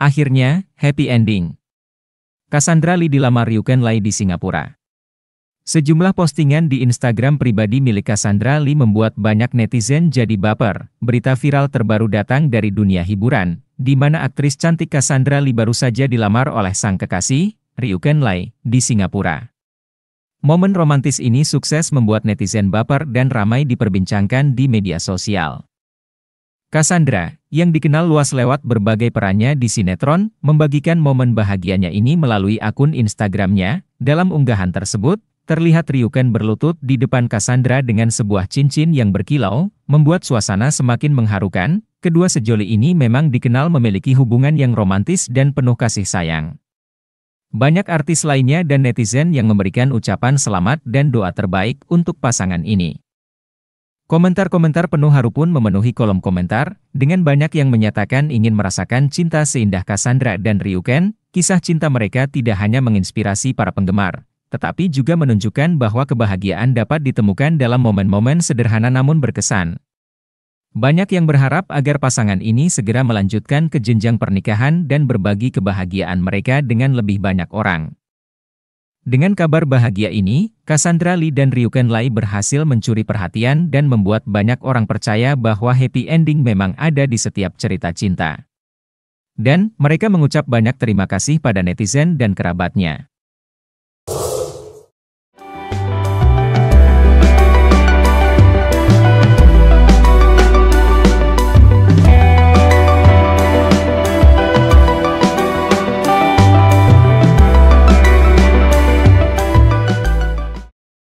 Akhirnya, happy ending. Cassandra Lee dilamar Ryuken Lai di Singapura. Sejumlah postingan di Instagram pribadi milik Cassandra Lee membuat banyak netizen jadi baper. Berita viral terbaru datang dari dunia hiburan, di mana aktris cantik Cassandra Lee baru saja dilamar oleh sang kekasih, Ryuken Lai, di Singapura. Momen romantis ini sukses membuat netizen baper dan ramai diperbincangkan di media sosial. Cassandra, yang dikenal luas lewat berbagai perannya di sinetron, membagikan momen bahagianya ini melalui akun Instagramnya. Dalam unggahan tersebut, terlihat Ryuken berlutut di depan Cassandra dengan sebuah cincin yang berkilau, membuat suasana semakin mengharukan. Kedua sejoli ini memang dikenal memiliki hubungan yang romantis dan penuh kasih sayang. Banyak artis lainnya dan netizen yang memberikan ucapan selamat dan doa terbaik untuk pasangan ini. Komentar-komentar penuh haru pun memenuhi kolom komentar, dengan banyak yang menyatakan ingin merasakan cinta seindah Cassandra dan Ryuken, kisah cinta mereka tidak hanya menginspirasi para penggemar, tetapi juga menunjukkan bahwa kebahagiaan dapat ditemukan dalam momen-momen sederhana namun berkesan. Banyak yang berharap agar pasangan ini segera melanjutkan ke jenjang pernikahan dan berbagi kebahagiaan mereka dengan lebih banyak orang. Dengan kabar bahagia ini, Cassandra Lee dan Ryuken Lai berhasil mencuri perhatian dan membuat banyak orang percaya bahwa happy ending memang ada di setiap cerita cinta. Dan, mereka mengucap banyak terima kasih pada netizen dan kerabatnya.